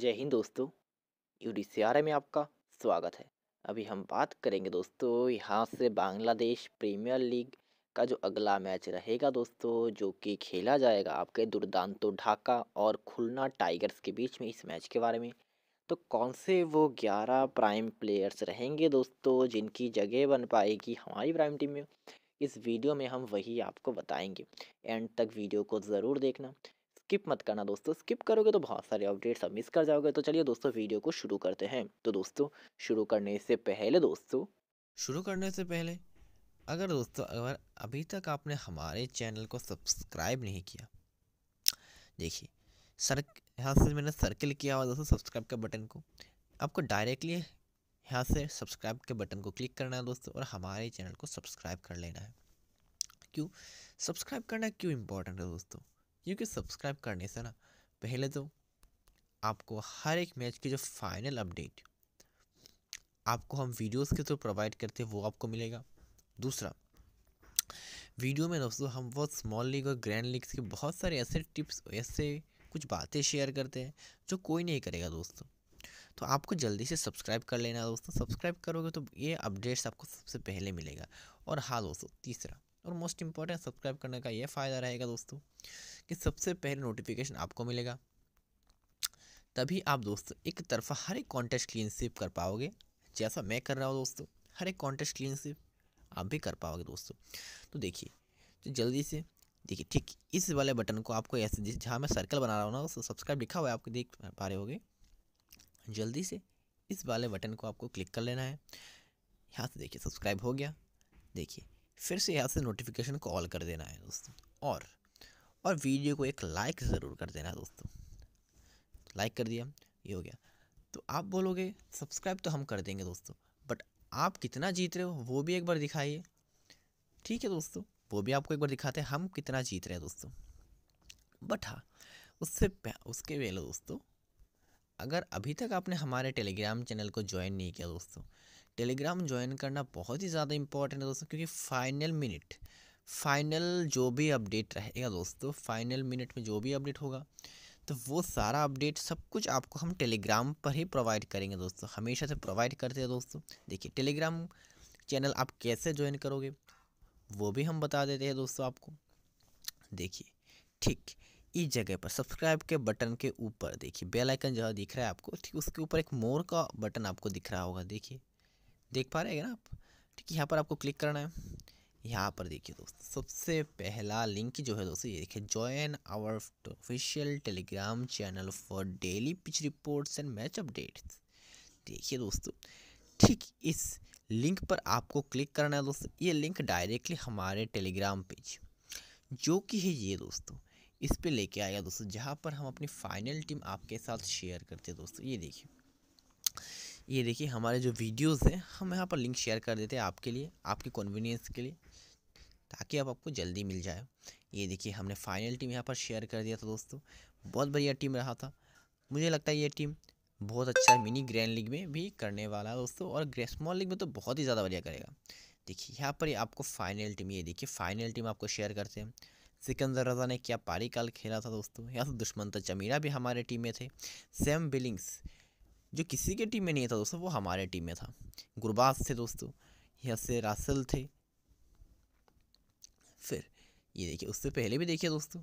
जय हिंद दोस्तों UD Sierra में आपका स्वागत है अभी हम बात करेंगे दोस्तों यहाँ से बांग्लादेश प्रीमियर लीग का जो अगला मैच रहेगा दोस्तों जो कि खेला जाएगा आपके दुर्दांतो ढाका और खुलना टाइगर्स के बीच में इस मैच के बारे में तो कौन से वो ग्यारह प्राइम प्लेयर्स रहेंगे दोस्तों जिनकी जगह बन पाएगी हमारी प्राइम टीम में इस वीडियो में हम वही आपको बताएंगे एंड तक वीडियो को ज़रूर देखना स्किप मत करना दोस्तों स्किप करोगे तो बहुत सारे अपडेट्स आप मिस कर जाओगे तो चलिए दोस्तों वीडियो को शुरू करते हैं तो दोस्तों शुरू करने से पहले दोस्तों शुरू करने से पहले अगर दोस्तों अगर अभी तक आपने हमारे चैनल को सब्सक्राइब नहीं किया देखिए सर यहाँ से मैंने सर्किल किया हुआ दोस्तों सब्सक्राइब के बटन को आपको डायरेक्टली यहाँ से सब्सक्राइब के बटन को क्लिक करना है दोस्तों और हमारे चैनल को सब्सक्राइब कर लेना है क्यों सब्सक्राइब करना क्यों इम्पोर्टेंट है दोस्तों क्योंकि सब्सक्राइब करने से ना पहले तो आपको हर एक मैच की जो फाइनल अपडेट आपको हम वीडियोस के थ्रू तो प्रोवाइड करते हैं वो आपको मिलेगा दूसरा वीडियो में दोस्तों हम बहुत स्मॉल लीग और ग्रैंड लीग्स के बहुत सारे ऐसे टिप्स ऐसे कुछ बातें शेयर करते हैं जो कोई नहीं करेगा दोस्तों तो आपको जल्दी से सब्सक्राइब कर लेना दोस्तों सब्सक्राइब करोगे तो ये अपडेट्स आपको सबसे पहले मिलेगा और हाँ दोस्तों तीसरा और मोस्ट इम्पॉर्टेंट सब्सक्राइब करने का ये फ़ायदा रहेगा दोस्तों कि सबसे पहले नोटिफिकेशन आपको मिलेगा तभी आप दोस्तों एक तरफा हर एक कॉन्टेस्ट क्लीनशिप कर पाओगे जैसा मैं कर रहा हूँ दोस्तों हर एक कॉन्टेस्ट क्लीनशिप आप भी कर पाओगे दोस्तों तो देखिए तो जल्दी से देखिए ठीक इस वाले बटन को आपको ऐसे जहाँ मैं सर्कल बना रहा हूँ ना तो सब्सक्राइब लिखा हुआ है आपको देख पा रहे होगे जल्दी से इस वाले बटन को आपको क्लिक कर लेना है यहाँ से देखिए सब्सक्राइब हो गया देखिए फिर से यहाँ से नोटिफिकेशन को ऑल कर देना है दोस्तों और और वीडियो को एक लाइक ज़रूर कर देना है दोस्तों लाइक कर दिया ये हो गया तो आप बोलोगे सब्सक्राइब तो हम कर देंगे दोस्तों बट आप कितना जीत रहे हो वो भी एक बार दिखाइए ठीक है दोस्तों वो भी आपको एक बार दिखाते हैं हम कितना जीत रहे हैं दोस्तों बट हाँ उससे उसके पहले दोस्तों अगर अभी तक आपने हमारे टेलीग्राम चैनल को ज्वाइन नहीं किया दोस्तों टेलीग्राम ज्वाइन करना बहुत ही ज़्यादा इंपॉर्टेंट है दोस्तों क्योंकि फाइनल मिनट फाइनल जो भी अपडेट रहेगा दोस्तों फाइनल मिनट में जो भी अपडेट होगा तो वो सारा अपडेट सब कुछ आपको हम टेलीग्राम पर ही प्रोवाइड करेंगे दोस्तों हमेशा से प्रोवाइड करते हैं दोस्तों देखिए टेलीग्राम चैनल आप कैसे ज्वाइन करोगे वो भी हम बता देते हैं दोस्तों आपको देखिए ठीक इस जगह पर सब्सक्राइब के बटन के ऊपर देखिए बेल आइकन जो दिख रहा है आपको ठीक उसके ऊपर एक मोर का बटन आपको दिख रहा होगा देखिए देख पा रहे हैं ना आप ठीक है यहाँ पर आपको क्लिक करना है यहाँ पर देखिए दोस्त सबसे पहला लिंक जो है दोस्तों ये देखिए join our official Telegram channel for daily pitch reports and match updates देखिए दोस्तों ठीक इस लिंक पर आपको क्लिक करना है दोस्तों ये लिंक डायरेक्टली हमारे टेलीग्राम पेज जो कि है ये दोस्तों इस पर लेके आएगा दोस्तों जहाँ पर हम अपनी फाइनल टीम आपके साथ शेयर करते हैं दोस्तों ये देखिए ये देखिए हमारे जो वीडियोस हैं हम यहाँ पर लिंक शेयर कर देते हैं आपके लिए आपकी कन्वीनियंस के लिए ताकि आप आपको जल्दी मिल जाए ये देखिए हमने फाइनल टीम यहाँ पर शेयर कर दिया था दोस्तों बहुत बढ़िया टीम रहा था मुझे लगता है ये टीम बहुत अच्छा मिनी ग्रैंड लीग में भी करने वाला है दोस्तों और स्मॉल लीग में तो बहुत ही ज़्यादा बढ़िया करेगा देखिए यहाँ पर आपको फाइनल टीम ये देखिए फाइनल टीम आपको शेयर करते हैं सिकंदर रजा ने क्या पारी काल खेला था दोस्तों यहाँ से तो दुश्मन तो चमीरा भी हमारे टीम में थे सेम बिलिंग्स जो किसी के टीम में नहीं था दोस्तों वो हमारे टीम में था गुरबाज थे दोस्तों से रासल थे फिर ये देखिए उससे पहले भी देखिए दोस्तों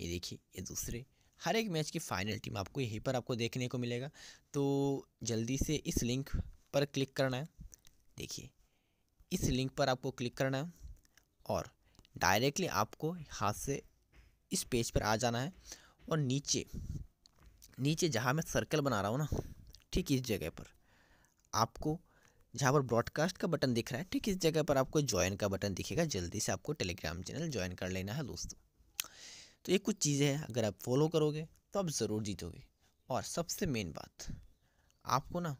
ये देखिए ये दूसरे हर एक मैच की फ़ाइनल टीम आपको यहीं पर आपको देखने को मिलेगा तो जल्दी से इस लिंक पर क्लिक करना है देखिए इस लिंक पर आपको क्लिक करना है और डायरेक्टली आपको हाथ से इस पेज पर आ जाना है और नीचे नीचे जहाँ मैं सर्कल बना रहा हूँ ना ठीक इस जगह पर आपको जहाँ पर ब्रॉडकास्ट का बटन दिख रहा है ठीक इस जगह पर आपको ज्वाइन का बटन दिखेगा जल्दी से आपको टेलीग्राम चैनल ज्वाइन कर लेना है दोस्तों तो ये कुछ चीज़ें हैं अगर आप फॉलो करोगे तो आप ज़रूर जीतोगे और सबसे मेन बात आपको ना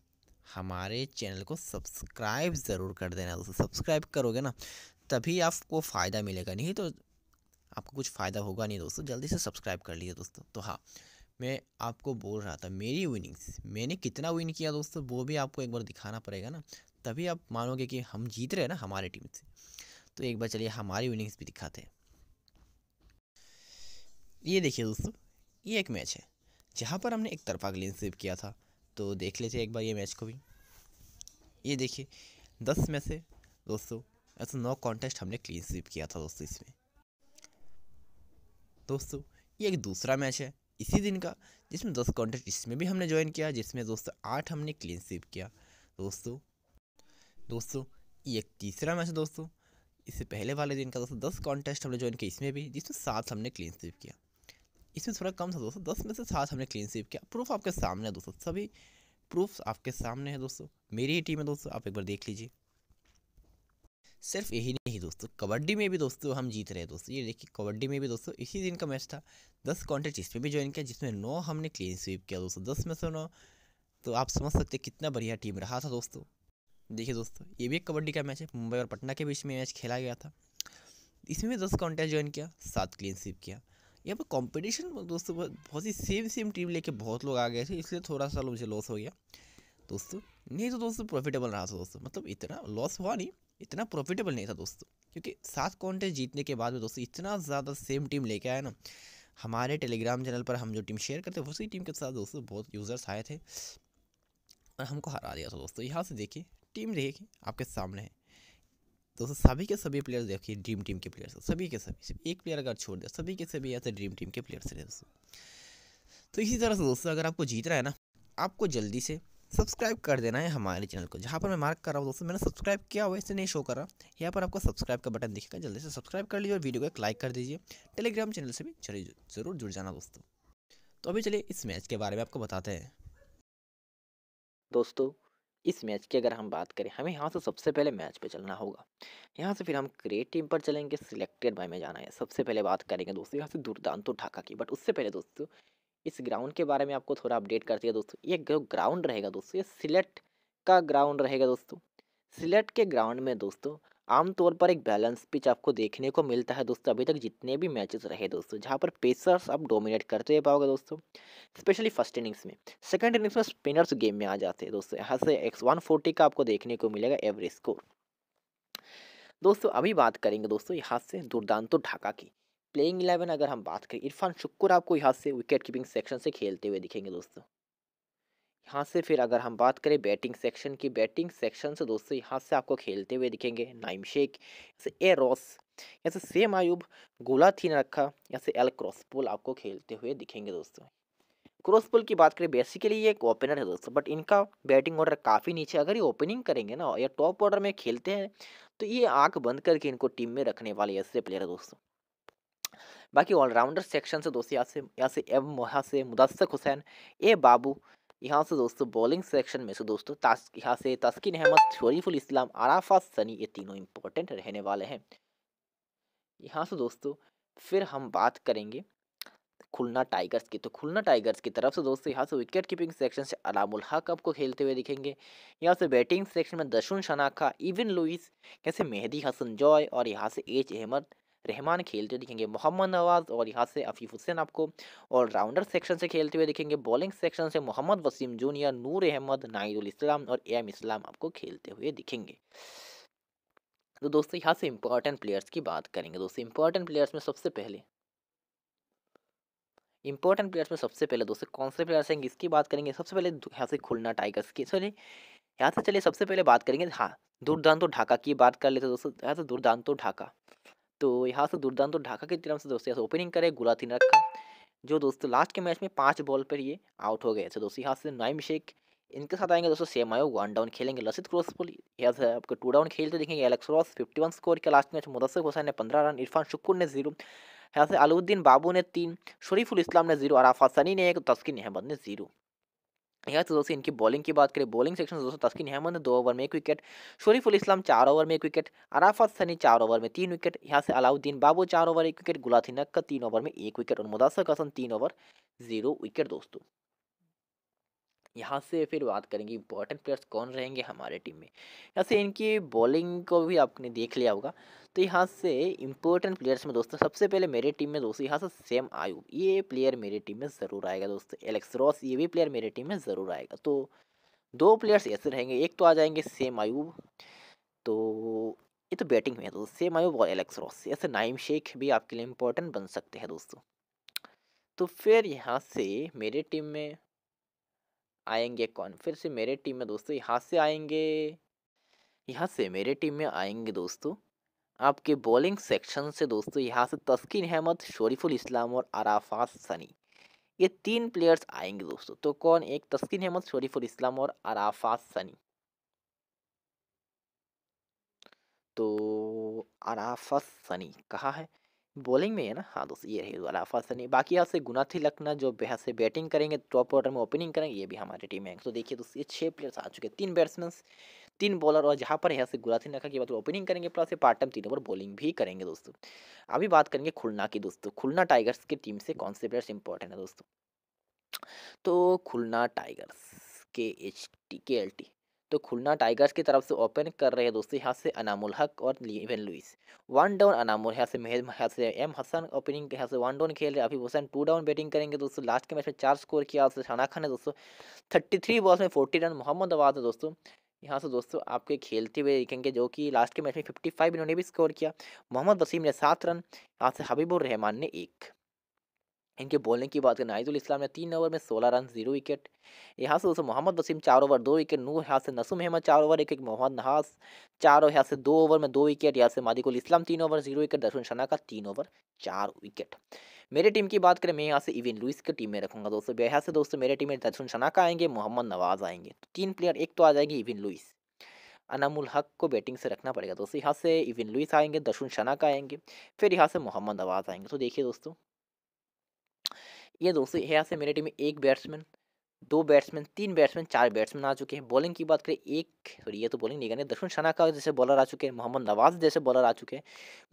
हमारे चैनल को सब्सक्राइब ज़रूर कर देना दोस्तों सब्सक्राइब करोगे ना तभी आपको फ़ायदा मिलेगा नहीं तो आपको कुछ फ़ायदा होगा नहीं दोस्तों जल्दी से सब्सक्राइब कर लीजिए दोस्तों तो हाँ मैं आपको बोल रहा था मेरी विनिंग्स मैंने कितना विन किया दोस्तों वो भी आपको एक बार दिखाना पड़ेगा ना तभी आप मानोगे कि हम जीत रहे हैं ना हमारी टीम से तो एक बार चलिए हमारी विनिंग्स भी दिखाते हैं ये देखिए दोस्तों ये एक मैच है जहाँ पर हमने एक तरफा क्लीन स्वीप किया था तो देख लेते एक बार ये मैच को भी ये देखिए दस में से दोस्तों ऐसा नौ कॉन्टेस्ट हमने क्लीन स्वीप किया था दोस्तों इसमें दोस्तों ये एक दूसरा मैच है इसी दिन का जिसमें दोस्त कॉन्टेस्ट इसमें भी हमने ज्वाइन किया जिसमें दोस्तों आठ हमने क्लीन स्वीप किया दोस्तों दोस्तों ये तीसरा मैच दोस्तों इससे पहले वाले दिन का दोस्तों दस कॉन्टेस्ट हमने ज्वाइन किया इसमें भी जिसमें सात हमने क्लीन स्वीप किया इसमें थोड़ा कम था दोस्तों दस में से सात हमने क्लीन स्वीप किया प्रूफ आपके सामने है दोस्तों सभी प्रूफ आपके सामने है दोस्तों मेरी ही टीम है दोस्तों आप एक बार देख लीजिए सिर्फ यही नहीं दोस्तों कबड्डी में भी दोस्तों हम जीत रहे हैं दोस्तों ये देखिए कबड्डी में भी दोस्तों इसी दिन का मैच था दस कॉन्टेस्ट इसमें भी ज्वाइन किया जिसमें नौ हमने क्लीन स्वीप किया दोस्तों दस में से नौ तो आप समझ सकते कितना बढ़िया टीम रहा था दोस्तों देखिए दोस्तों ये भी एक कबड्डी का मैच है मुंबई और पटना के बीच में मैच खेला गया था इसमें भी दस कॉन्टेस्ट ज्वाइन किया सात क्लीन स्वीप किया यहाँ पर कॉम्पिटिशन दोस्तों बहुत ही सेम सेम टीम लेके बहुत लोग आ गए थे इसलिए थोड़ा सा मुझे लॉस हो गया दोस्तों नहीं तो दोस्तों प्रॉफिटेबल रहा था दोस्तों मतलब इतना लॉस हुआ नहीं इतना प्रॉफिटेबल नहीं था दोस्तों क्योंकि सात कॉन्टेस्ट जीतने के बाद में दोस्तों इतना ज़्यादा सेम टीम लेके आया ना हमारे टेलीग्राम चैनल पर हम जो टीम शेयर करते हैं उसी टीम के साथ दोस्तों बहुत यूज़र्स आए थे और हमको हरा दिया था दोस्तों यहाँ से देखिए टीम देखिए आपके सामने है दोस्तों सभी के सभी प्लेयर्स देखिए ड्रीम टीम के प्लेयर्स सभी के सभी सिर्फ एक प्लेयर अगर छोड़ दे सभी के सभी ऐसे ड्रीम टीम के प्लेयर्स हैं दोस्तों तो इसी तरह से दोस्तों अगर आपको जीतना है ना आपको जल्दी से सब्सक्राइब कर देना है हमारे चैनल को जहाँ पर मैं मार्क कर रहा हूँ दोस्तों मैंने सब्सक्राइब किया हुआ इससे नहीं शो कर रहा यहाँ पर आपको सब्सक्राइब का बटन दिखेगा जल्दी से सब्सक्राइब कर लीजिए और वीडियो को एक लाइक कर दीजिए टेलीग्राम चैनल से भी चलिए जरूर जुड़ जाना दोस्तों तो अभी चलिए इस मैच के बारे में आपको बताते हैं दोस्तों इस मैच की अगर हम बात करें हमें यहाँ से सबसे पहले मैच पे चलना होगा यहाँ से फिर हम क्रिएट टीम पर चलेंगे सिलेक्टेड बाय में जाना है सबसे पहले बात करेंगे दोस्तों यहाँ से दुर्दांतो ढाका की बट उससे पहले दोस्तों इस ग्राउंड के बारे में आपको थोड़ा अपडेट कर दिया दोस्तों ये जो ग्राउंड रहेगा दोस्तों ये सिलेट का ग्राउंड रहेगा दोस्तों सिलेट के ग्राउंड में दोस्तों आमतौर पर एक बैलेंस पिच आपको देखने को मिलता है दोस्तों अभी तक जितने भी मैचेस रहे दोस्तों जहाँ पर पेसर्स आप डोमिनेट करते तो हुए पाओगे दोस्तों स्पेशली फर्स्ट इनिंग्स में सेकंड इनिंग्स में स्पिनर्स गेम में आ जाते हैं दोस्तों यहाँ से एक्स वन फोर्टी का आपको देखने को मिलेगा एवरेज स्कोर दोस्तों अभी बात करेंगे दोस्तों यहाँ से दुर्दांतो ढाका की प्लेइंग इलेवन अगर हम बात करें इरफान शुक्र आपको यहाँ से विकेट कीपिंग सेक्शन से खेलते हुए दिखेंगे दोस्तों यहाँ से फिर अगर हम बात करें बैटिंग सेक्शन की बैटिंग सेक्शन से दोस्तों यहाँ से आपको खेलते हुए दिखेंगे नाइम शेख से ए रॉस यहाँ से सेम आयुब गोला थीन रखा यहाँ से एल क्रॉसपोल आपको खेलते हुए दिखेंगे दोस्तों क्रॉसपोल की बात करें बेसिकली ये एक ओपनर है दोस्तों बट इनका बैटिंग ऑर्डर काफ़ी नीचे अगर ये ओपनिंग करेंगे ना या टॉप ऑर्डर में खेलते हैं तो ये आँख बंद करके इनको टीम में रखने वाले ऐसे प्लेयर है दोस्तों बाकी ऑलराउंडर सेक्शन से दोस्तों यहाँ से यहाँ से एम मोहा से मुदस्सर हुसैन ए बाबू यहाँ से दोस्तों बॉलिंग सेक्शन में से दोस्तों तास यहाँ से तस्किन अहमद शरीफुल इस्लाम आराफा सनी ये तीनों इम्पोर्टेंट रहने वाले हैं यहाँ से दोस्तों फिर हम बात करेंगे खुलना टाइगर्स की तो खुलना टाइगर्स की तरफ से दोस्तों यहाँ से विकेट कीपिंग सेक्शन से अलामुल हक आपको खेलते हुए दिखेंगे यहाँ से बैटिंग सेक्शन में दशुन शनाखा इवन लुइस यहाँ से मेहदी हसन जॉय और यहाँ से एच अहमद रहमान खेलते हुए दिखेंगे मोहम्मद नवाज़ और यहाँ से अफीफ हुसैन आपको और राउंडर सेक्शन से खेलते हुए दिखेंगे बॉलिंग सेक्शन से मोहम्मद वसीम जूनियर नूर अहमद नाइदुल इस्लाम और एम इस्लाम आपको खेलते हुए दिखेंगे तो दोस्तों यहाँ से इम्पोर्टेंट प्लेयर्स की बात करेंगे दोस्तों इम्पोर्टेंट प्लेयर्स में सबसे पहले इम्पोर्टेंट प्लेयर्स में सबसे पहले दोस्तों कौन से प्लेयर्स हैं इसकी बात करेंगे सबसे पहले यहाँ से खुलना टाइगर्स की चलिए यहाँ से चलिए सबसे पहले बात करेंगे हाँ दुर्दांतो ढाका की बात कर लेते हैं दोस्तों यहाँ से दुर्दांतो ढाका तो यहाँ से दुर्दांत तो ढाका की तरफ से दोस्तों यहाँ से ओपनिंग करे गोला तीन रखा जो दोस्तों लास्ट के मैच में पाँच बॉल पर ये आउट हो गए थे अच्छा दोस्तों यहाँ से नाइम शेख इनके साथ आएंगे दोस्तों सेम आयो वन डाउन खेलेंगे लसित क्रोसफुल यहाँ से आपको टू डाउन खेलते देखेंगे Alex Ross fifty one score के लास्ट मैच मुदसर हुसैन ने पंद्रह रन इरफान शुक्र ने जीरो यहाँ से अलाउद्दीन बाबू ने तीन शरीफुल इस्लाम ने जीरो अराफा सनी ने एक तस्किन अहमद ने जीरो या तो दोस्तों इनकी बॉलिंग की बात करें बॉलिंग सेक्शन दोस्तों तस्किन अहमद ने दो ओवर में एक विकेट शरीफुल इस्लाम चार ओवर में एक विकेट अराफत सनी चार ओवर में तीन विकेट यहाँ से अलाउद्दीन बाबू चार ओवर एक विकेट गुलाथी नक्का तीन ओवर में एक विकेट और मुदासर हसन तीन ओवर जीरो विकेट दोस्तों यहाँ से फिर बात करेंगे इंपॉर्टेंट प्लेयर्स कौन रहेंगे हमारे टीम में यहाँ से इनकी बॉलिंग को भी आपने देख लिया होगा तो यहाँ से इंपॉर्टेंट प्लेयर्स में दोस्तों सबसे पहले मेरे टीम में दोस्तों यहाँ से सेम आयु ये प्लेयर मेरी टीम में ज़रूर आएगा दोस्तों एलेक्स रॉस ये भी प्लेयर मेरे टीम में ज़रूर आएगा तो दो प्लेयर्स ऐसे रहेंगे एक तो आ जाएंगे सेम आयु तो ये तो बैटिंग में है दोस्तों सेम आयु और एलेक्स रॉस ऐसे नाइम शेख भी आपके लिए इम्पोर्टेंट बन सकते हैं दोस्तों तो फिर यहाँ से मेरे टीम में आएंगे कौन फिर से मेरे टीम में दोस्तों यहाँ से आएंगे यहाँ से मेरे टीम में आएंगे दोस्तों आपके बॉलिंग सेक्शन से दोस्तों यहाँ से तस्किन अहमद शरीफुल इस्लाम और अराफात सनी ये तीन प्लेयर्स आएंगे दोस्तों तो कौन एक तस्किन अहमद शरीफुल इस्लाम और अराफात सनी तो अराफात सनी कहा है बॉलिंग में है ना हाँ दोस्तों ये रही अलाफा सनी बाकी यहाँ से गुना थी लखना जो बेहद से बैटिंग करेंगे टॉप ऑर्डर में ओपनिंग करेंगे ये भी हमारी टीम है तो देखिए दोस्तों ये छः प्लेयर्स आ चुके हैं तीन बैट्समैन तीन बॉलर और जहाँ पर यहाँ से गुलाथी नखा की बात ओपनिंग करेंगे प्लस पार्ट टाइम तीन ओवर बॉलिंग भी करेंगे दोस्तों अभी बात करेंगे खुलना की दोस्तों खुलना टाइगर्स की टीम से कौन से प्लेयर्स इंपॉर्टेंट है दोस्तों तो खुलना टाइगर्स के H T K L T तो खुलना टाइगर्स की तरफ से ओपन कर रहे हैं दोस्तों यहाँ से अनामुल हक और Evin Lewis one down Anamul यहाँ से मेहद यहाँ से एम हसन ओपनिंग यहाँ से वन डाउन खेल रहे अभी हुसैन टू डाउन बैटिंग करेंगे दोस्तों लास्ट के मैच में चार स्कोर किया शाना खान ने दोस्तों थर्टी थ्री बॉल्स में फोर्टी रन मोहम्मद आवाज है दोस्तों यहाँ से दोस्तों आपके खेलते हुए देखेंगे जो कि लास्ट के मैच में फिफ्टी फाइव इन्होंने भी स्कोर किया मोहम्मद वसीम ने सात रन यहाँ से हबीबुर रहमान ने एक इनके बॉलिंग की बात करें नाइजुल इस्लाम ने तीन ओवर में सोलह रन जीरो विकेट यहाँ से दोस्तों मोहम्मद वसीम चार ओवर दो विकेट नूर यहाँ से नसूम अहमद चार ओवर एक एक मोहम्मद नहास चार ओवर यहाँ से दो ओवर में दो विकेट यहाँ से मादिकुल इस्लाम तीन ओवर जीरो विकेट दर्शन शना का तीन ओवर चार विकेट मेरे टीम की बात करें मैं यहाँ से इविन लुइस की टीम में रखूँगा दोस्तों यहाँ से दोस्तों मेरे टीम में दर्शन का आएंगे मोहम्मद नवाज आएंगे तो तीन प्लेयर एक तो आ जाएंगे इविन लुइस अनामुल हक को बैटिंग से रखना पड़ेगा दोस्तों यहाँ से इविन लुइस आएंगे दर्शन का आएंगे फिर यहाँ से मोहम्मद नवाज आएंगे तो देखिए दोस्तों ये दोस्तों यहाँ से मेरे टीम में एक बैट्समैन दो बैट्समैन तीन बैट्समैन चार बैट्समैन आ चुके हैं बॉलिंग की बात करें एक सॉरी ये तो बॉलिंग नहीं करनी दर्शन शना का जैसे बॉलर आ चुके हैं मोहम्मद नवाज जैसे बॉलर आ चुके हैं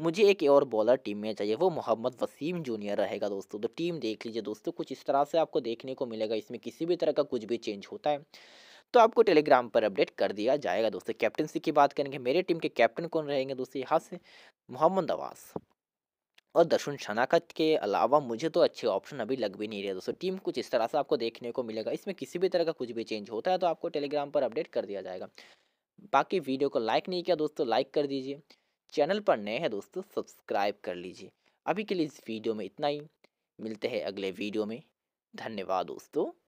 मुझे एक और बॉलर टीम में चाहिए वो मोहम्मद वसीम जूनियर रहेगा दोस्तों तो टीम देख लीजिए दोस्तों कुछ इस तरह से आपको देखने को मिलेगा इसमें किसी भी तरह का कुछ भी चेंज होता है तो आपको टेलीग्राम पर अपडेट कर दिया जाएगा दोस्तों कैप्टनसी की बात करेंगे मेरे टीम के कैप्टन कौन रहेंगे दोस्तों यहाँ से मोहम्मद नवाज और दर्शन शनाखत के अलावा मुझे तो अच्छे ऑप्शन अभी लग भी नहीं रहे दोस्तों टीम कुछ इस तरह से आपको देखने को मिलेगा इसमें किसी भी तरह का कुछ भी चेंज होता है तो आपको टेलीग्राम पर अपडेट कर दिया जाएगा बाकी वीडियो को लाइक नहीं किया दोस्तों लाइक कर दीजिए चैनल पर नए हैं दोस्तों सब्सक्राइब कर लीजिए अभी के लिए इस वीडियो में इतना ही मिलते हैं अगले वीडियो में धन्यवाद दोस्तों